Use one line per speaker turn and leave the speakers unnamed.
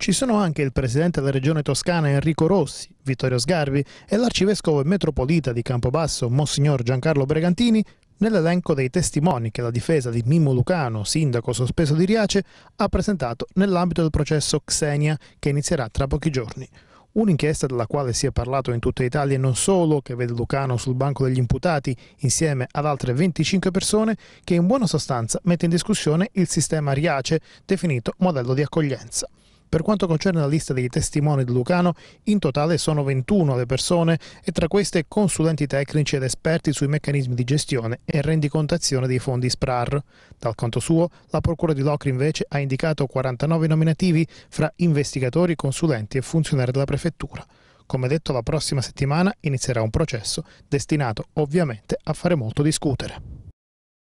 Ci sono anche il presidente della regione toscana Enrico Rossi, Vittorio Sgarbi e l'arcivescovo metropolita di Campobasso, Monsignor Giancarlo Bregantini, nell'elenco dei testimoni che la difesa di Mimmo Lucano, sindaco sospeso di Riace, ha presentato nell'ambito del processo Xenia che inizierà tra pochi giorni. Un'inchiesta della quale si è parlato in tutta Italia e non solo, che vede Lucano sul banco degli imputati insieme ad altre 25 persone, che in buona sostanza mette in discussione il sistema Riace, definito modello di accoglienza. Per quanto concerne la lista dei testimoni di Lucano, in totale sono 21 le persone e tra queste consulenti tecnici ed esperti sui meccanismi di gestione e rendicontazione dei fondi SPRAR. Dal conto suo, la Procura di Locri invece ha indicato 49 nominativi fra investigatori, consulenti e funzionari della Prefettura. Come detto, la prossima settimana inizierà un processo destinato ovviamente a fare molto discutere.